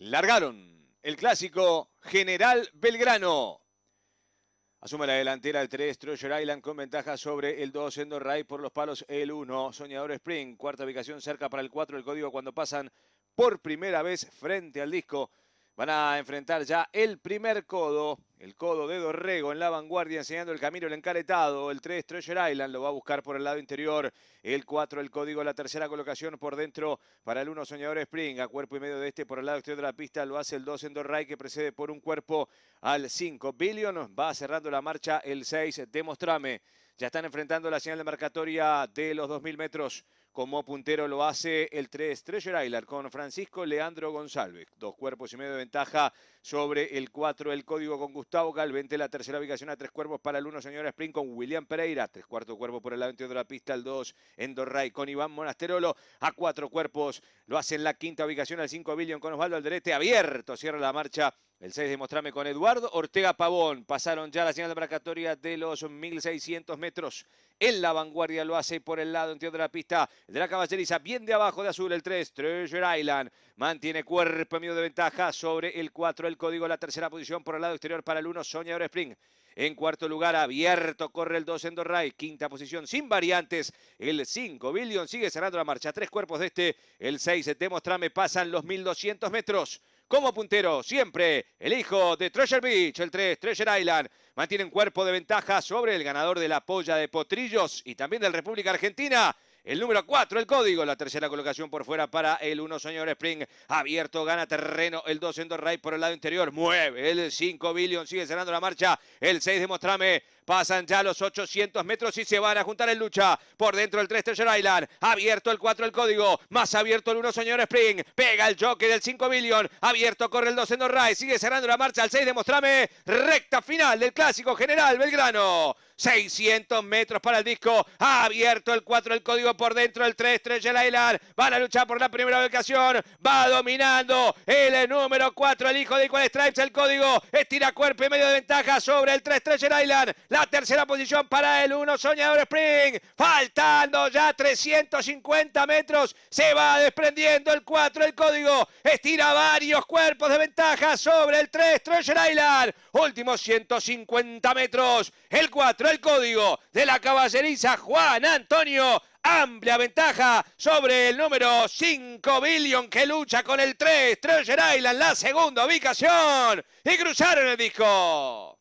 Largaron el clásico General Belgrano. Asume la delantera el 3, Treasure Island con ventaja sobre el 2, Ray por los palos el 1, Soñador Spring, cuarta ubicación cerca para el 4, el código cuando pasan por primera vez frente al disco Van a enfrentar ya el primer codo, el codo de Dorrego en la vanguardia, enseñando el camino, el encaretado. El 3, Treasure Island, lo va a buscar por el lado interior. El 4, el código, la tercera colocación por dentro para el 1, Soñador Spring. A cuerpo y medio de este por el lado exterior de la pista lo hace el 2, Endorray, que precede por un cuerpo al 5. Billion va cerrando la marcha el 6, Demostrame. Ya están enfrentando la señal de marcatoria de los 2.000 metros. Como puntero lo hace el 3 Treasure Island con Francisco Leandro González. Dos cuerpos y medio de ventaja sobre el 4, el código con Gustavo Galvente. La tercera ubicación a tres cuerpos para el 1, señora Spring, con William Pereira. Tres cuarto cuerpo por el lado de la pista, el 2, Endorray con Iván Monasterolo. A cuatro cuerpos lo hace en la quinta ubicación al 5, Billion con Osvaldo Alderete. Abierto, cierra la marcha el 6 de Mostrame con Eduardo Ortega Pavón. Pasaron ya la señal de marcatoria de los 1600 metros. En la vanguardia lo hace por el lado entero de la pista. El de la caballeriza, bien de abajo de azul, el 3, Treasure Island. Mantiene cuerpo medio de ventaja sobre el 4, el código, la tercera posición por el lado exterior para el 1, Soñador Spring. En cuarto lugar, abierto, corre el 2 Endorray. Quinta posición, sin variantes. El 5, Billion sigue cerrando la marcha. Tres cuerpos de este. El 6, Mostrame pasan los 1200 metros. Como puntero, siempre el hijo de Treasure Beach, el 3, Treasure Island. Mantiene un cuerpo de ventaja sobre el ganador de la polla de Potrillos y también del República Argentina. El número 4, el código. La tercera colocación por fuera para el 1, señor Spring. Abierto, gana terreno. El 2, Ray. por el lado interior. Mueve el 5, Billion. Sigue cerrando la marcha. El 6, Mostrame. Pasan ya los 800 metros y se van a juntar en lucha. Por dentro el 3, Treasure Island. Abierto el 4, el código. Más abierto el 1, señor Spring. Pega el jockey del 5, Billion. Abierto corre el 2, Ray. Sigue cerrando la marcha. El 6, Mostrame. Recta final del clásico general Belgrano. 600 metros para el disco. Ha abierto el 4, el código por dentro. El 3, 3, Island. Van a luchar por la primera ubicación. Va dominando el número 4, el hijo de Equal Stripes. El código estira cuerpo y medio de ventaja sobre el 3, 3, Island. La tercera posición para el 1, Soñador Spring. Faltando ya 350 metros. Se va desprendiendo el 4, del código. Estira varios cuerpos de ventaja sobre el 3, 3, Island. Últimos 150 metros. El 4 el código de la caballeriza Juan Antonio. Amplia ventaja sobre el número 5 Billion que lucha con el 3 Treasure Island, la segunda ubicación. Y cruzaron el disco.